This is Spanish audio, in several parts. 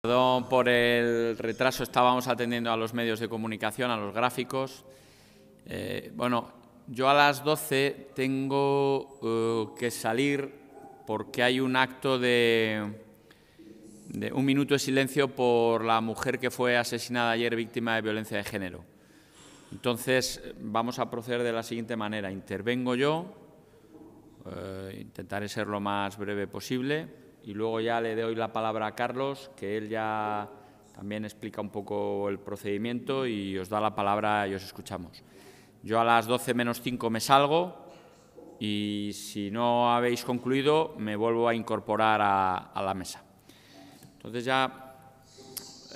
Perdón por el retraso, estábamos atendiendo a los medios de comunicación, a los gráficos. Eh, bueno, yo a las 12 tengo eh, que salir porque hay un acto de, un minuto de silencio por la mujer que fue asesinada ayer víctima de violencia de género. Entonces, vamos a proceder de la siguiente manera. Intervengo yo, eh, intentaré ser lo más breve posible y luego ya le doy la palabra a Carlos, que él ya también explica un poco el procedimiento y os da la palabra y os escuchamos. Yo a las 12 menos 5 me salgo y si no habéis concluido me vuelvo a incorporar a, la mesa. Entonces ya,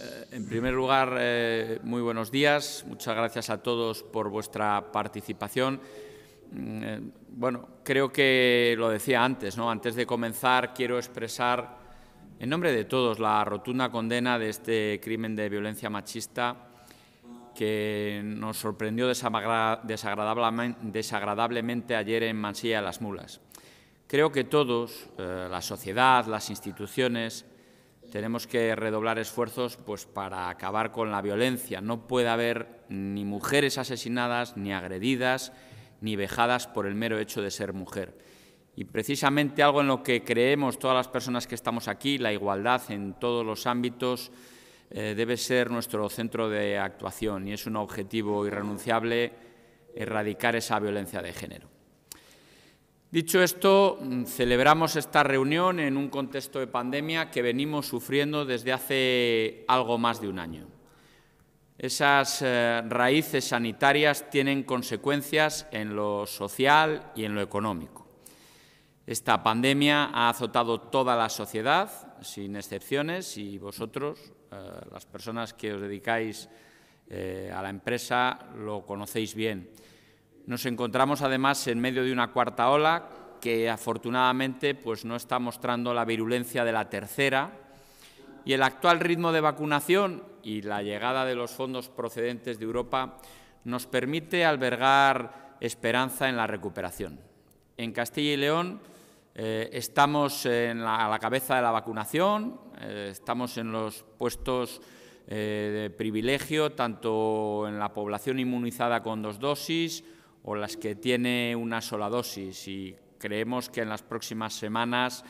eh, en primer lugar, eh, muy buenos días. Muchas gracias a todos por vuestra participación. Mm, eh, bueno, creo que lo decía antes, ¿no? Antes de comenzar quiero expresar en nombre de todos la rotunda condena de este crimen de violencia machista que nos sorprendió desagradablemente ayer en Mansilla de las Mulas. Creo que todos, eh, la sociedad, las instituciones, tenemos que redoblar esfuerzos pues, para acabar con la violencia. No puede haber ni mujeres asesinadas, ni agredidas, ni vejadas por el mero hecho de ser mujer. Y precisamente algo en lo que creemos todas las personas que estamos aquí, la igualdad en todos los ámbitos, eh, debe ser nuestro centro de actuación y es un objetivo irrenunciable erradicar esa violencia de género. Dicho esto, mm, celebramos esta reunión en un contexto de pandemia que venimos sufriendo desde hace algo más de un año. Esas eh, raíces sanitarias tienen consecuencias en lo social y en lo económico. Esta pandemia ha azotado toda la sociedad, sin excepciones, y vosotros, eh, las personas que os dedicáis eh, a la empresa, lo conocéis bien. Nos encontramos además en medio de una cuarta ola que afortunadamente pues, no está mostrando la virulencia de la tercera, y el actual ritmo de vacunación y la llegada de los fondos procedentes de Europa nos permite albergar esperanza en la recuperación. En Castilla y León eh, estamos en la, a la cabeza de la vacunación, eh, estamos en los puestos eh, de privilegio, tanto en la población inmunizada con dos dosis o las que tiene una sola dosis. Y creemos que en las próximas semanas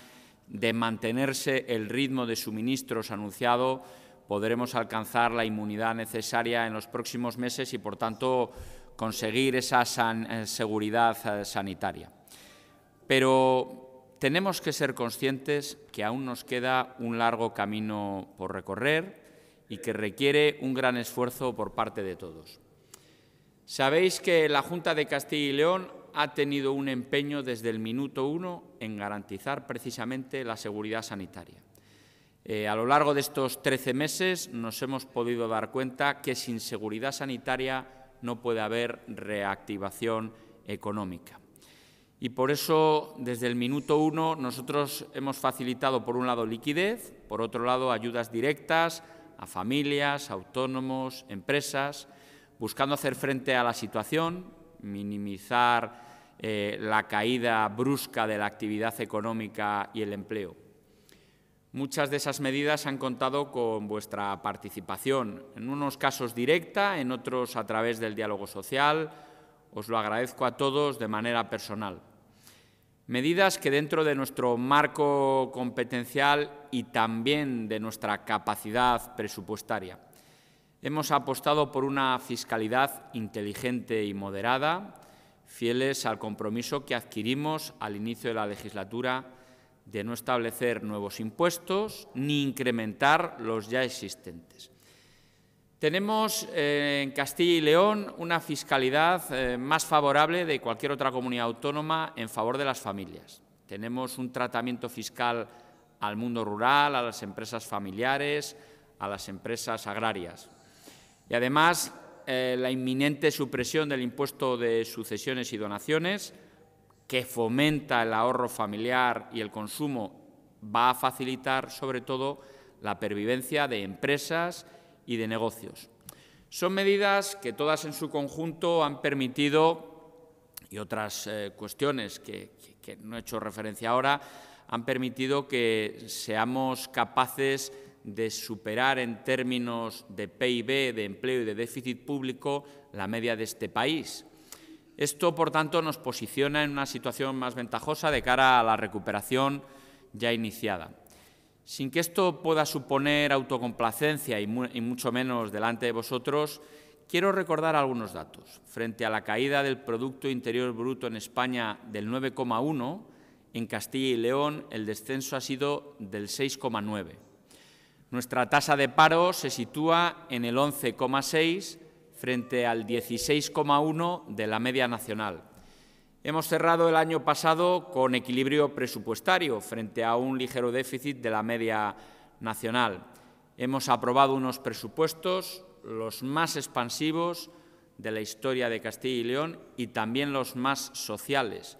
de mantenerse el ritmo de suministros anunciado, podremos alcanzar la inmunidad necesaria en los próximos meses y, por tanto, conseguir esa eh, seguridad eh, sanitaria. Pero tenemos que ser conscientes que aún nos queda un largo camino por recorrer y que requiere un gran esfuerzo por parte de todos. Sabéis que la Junta de Castilla y León ha tenido un empeño desde el minuto uno en garantizar precisamente la seguridad sanitaria. Eh, a lo largo de estos 13 meses nos hemos podido dar cuenta que sin seguridad sanitaria no puede haber reactivación económica. Y por eso, desde el minuto uno, nosotros hemos facilitado, por un lado, liquidez, por otro lado, ayudas directas a familias, autónomos, empresas, buscando hacer frente a la situación, minimizar eh, la caída brusca de la actividad económica y el empleo. Muchas de esas medidas han contado con vuestra participación, en unos casos directa, en otros a través del diálogo social. Os lo agradezco a todos de manera personal. Medidas que dentro de nuestro marco competencial y también de nuestra capacidad presupuestaria Hemos apostado por una fiscalidad inteligente y moderada, fieles al compromiso que adquirimos al inicio de la legislatura de no establecer nuevos impuestos ni incrementar los ya existentes. Tenemos eh, en Castilla y León una fiscalidad eh, más favorable de cualquier otra comunidad autónoma en favor de las familias. Tenemos un tratamiento fiscal al mundo rural, a las empresas familiares, a las empresas agrarias. Y además, eh, la inminente supresión del impuesto de sucesiones y donaciones, que fomenta el ahorro familiar y el consumo, va a facilitar sobre todo la pervivencia de empresas y de negocios. Son medidas que todas en su conjunto han permitido, y otras eh, cuestiones que no he hecho referencia ahora, han permitido que seamos capaces de superar en términos de PIB, de empleo y de déficit público la media de este país. Esto, por tanto, nos posiciona en una situación más ventajosa de cara a la recuperación ya iniciada. Sin que esto pueda suponer autocomplacencia y, mucho menos delante de vosotros, quiero recordar algunos datos. Frente a la caída del Producto Interior Bruto en España del 9,1, en Castilla y León el descenso ha sido del 6,9. Nuestra tasa de paro se sitúa en el 11,6 frente al 16,1 de la media nacional. Hemos cerrado el año pasado con equilibrio presupuestario frente a un ligero déficit de la media nacional. Hemos aprobado unos presupuestos, los más expansivos de la historia de Castilla y León y también los más sociales.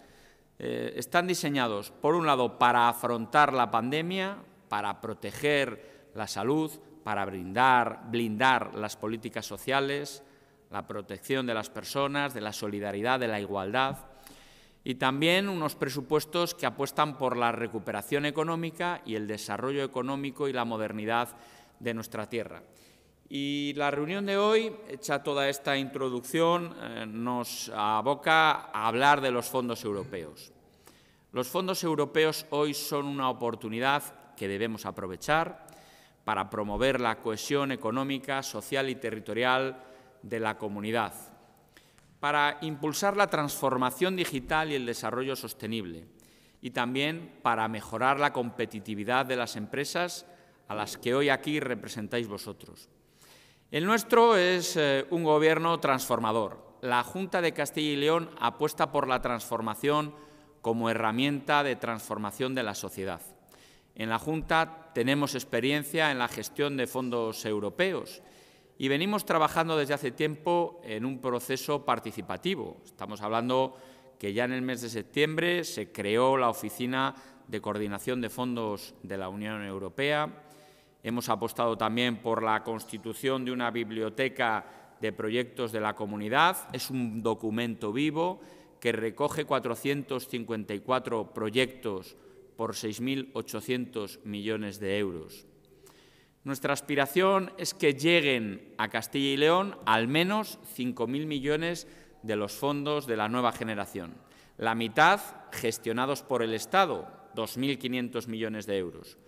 Eh, están diseñados, por un lado, para afrontar la pandemia, para proteger la salud, para brindar blindar las políticas sociales, la protección de las personas, de la solidaridad, de la igualdad, y también unos presupuestos que apuestan por la recuperación económica y el desarrollo económico y la modernidad de nuestra tierra. Y la reunión de hoy, hecha toda esta introducción, eh, nos aboca a hablar de los fondos europeos. Los fondos europeos hoy son una oportunidad que debemos aprovechar para promover la cohesión económica, social y territorial de la comunidad, para impulsar la transformación digital y el desarrollo sostenible, y también para mejorar la competitividad de las empresas a las que hoy aquí representáis vosotros. El nuestro es eh, un gobierno transformador. La Junta de Castilla y León apuesta por la transformación como herramienta de transformación de la sociedad. En la Junta tenemos experiencia en la gestión de fondos europeos y venimos trabajando desde hace tiempo en un proceso participativo. Estamos hablando que ya en el mes de septiembre se creó la Oficina de Coordinación de Fondos de la Unión Europea. Hemos apostado también por la constitución de una biblioteca de proyectos de la comunidad. Es un documento vivo que recoge 454 proyectos por 6.800 millones de euros. Nuestra aspiración es que lleguen a Castilla y León al menos 5.000 millones de los fondos de la nueva generación, la mitad gestionados por el Estado, 2.500 millones de euros,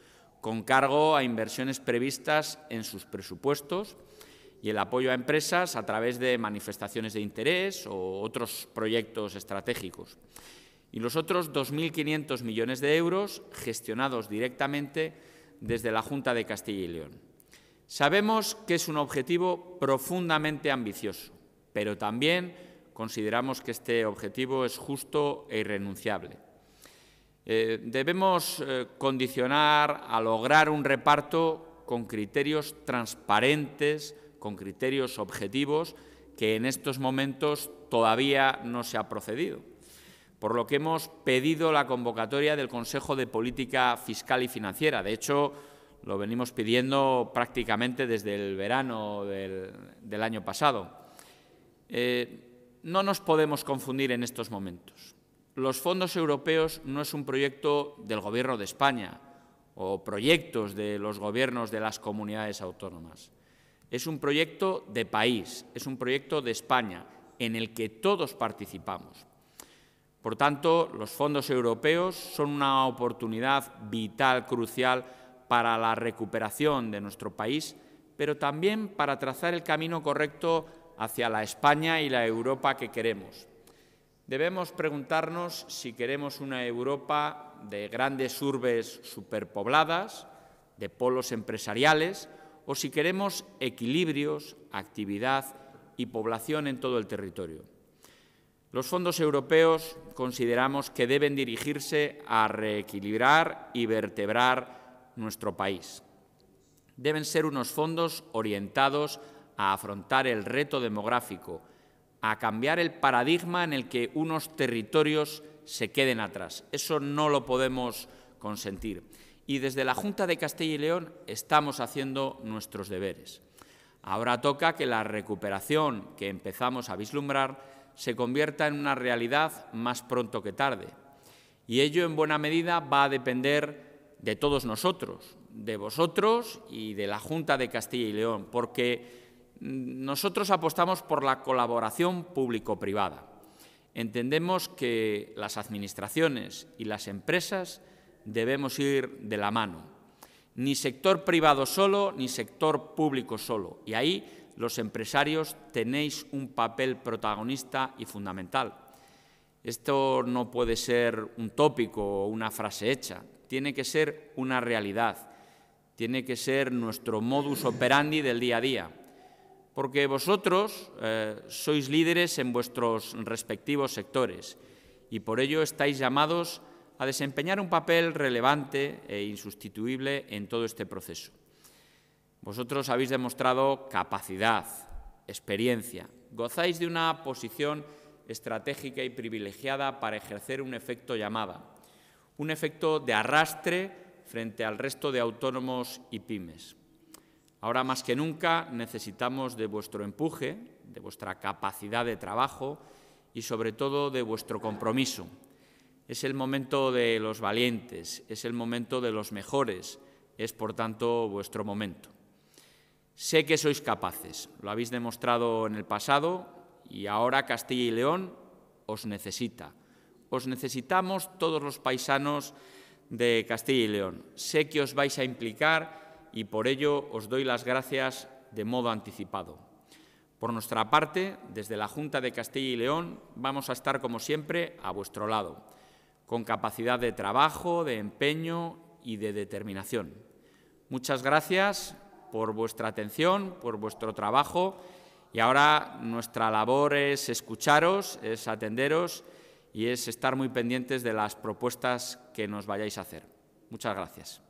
con cargo a inversiones previstas en sus presupuestos y el apoyo a empresas a través de manifestaciones de interés o otros proyectos estratégicos y los otros 2.500 millones de euros gestionados directamente desde la Junta de Castilla y León. Sabemos que es un objetivo profundamente ambicioso, pero también consideramos que este objetivo es justo e irrenunciable. Eh, debemos eh, condicionar a lograr un reparto con criterios transparentes, con criterios objetivos, que en estos momentos todavía no se ha procedido por lo que hemos pedido la convocatoria del Consejo de Política Fiscal y Financiera. De hecho, lo venimos pidiendo prácticamente desde el verano del, año pasado. Eh, no nos podemos confundir en estos momentos. Los fondos europeos no es un proyecto del Gobierno de España o proyectos de los gobiernos de las comunidades autónomas. Es un proyecto de país, es un proyecto de España en el que todos participamos, por tanto, los fondos europeos son una oportunidad vital, crucial, para la recuperación de nuestro país, pero también para trazar el camino correcto hacia la España y la Europa que queremos. Debemos preguntarnos si queremos una Europa de grandes urbes superpobladas, de polos empresariales, o si queremos equilibrios, actividad y población en todo el territorio. Los fondos europeos consideramos que deben dirigirse a reequilibrar y vertebrar nuestro país. Deben ser unos fondos orientados a afrontar el reto demográfico, a cambiar el paradigma en el que unos territorios se queden atrás. Eso no lo podemos consentir. Y desde la Junta de Castilla y León estamos haciendo nuestros deberes. Ahora toca que la recuperación que empezamos a vislumbrar se convierta en una realidad más pronto que tarde. Y ello en buena medida va a depender de todos nosotros, de vosotros y de la Junta de Castilla y León, porque mm, nosotros apostamos por la colaboración público-privada. Entendemos que las administraciones y las empresas debemos ir de la mano. Ni sector privado solo, ni sector público solo. Y ahí los empresarios tenéis un papel protagonista y fundamental. Esto no puede ser un tópico o una frase hecha, tiene que ser una realidad, tiene que ser nuestro modus operandi del día a día, porque vosotros eh, sois líderes en vuestros respectivos sectores y por ello estáis llamados a desempeñar un papel relevante e insustituible en todo este proceso. Vosotros habéis demostrado capacidad, experiencia, gozáis de una posición estratégica y privilegiada para ejercer un efecto llamada, un efecto de arrastre frente al resto de autónomos y pymes. Ahora más que nunca necesitamos de vuestro empuje, de vuestra capacidad de trabajo y sobre todo de vuestro compromiso. Es el momento de los valientes, es el momento de los mejores, es por tanto vuestro momento. Sé que sois capaces, lo habéis demostrado en el pasado y ahora Castilla y León os necesita. Os necesitamos todos los paisanos de Castilla y León. Sé que os vais a implicar y por ello os doy las gracias de modo anticipado. Por nuestra parte, desde la Junta de Castilla y León vamos a estar, como siempre, a vuestro lado, con capacidad de trabajo, de empeño y de determinación. Muchas gracias por vuestra atención, por vuestro trabajo y ahora nuestra labor es escucharos, es atenderos y es estar muy pendientes de las propuestas que nos vayáis a hacer. Muchas gracias.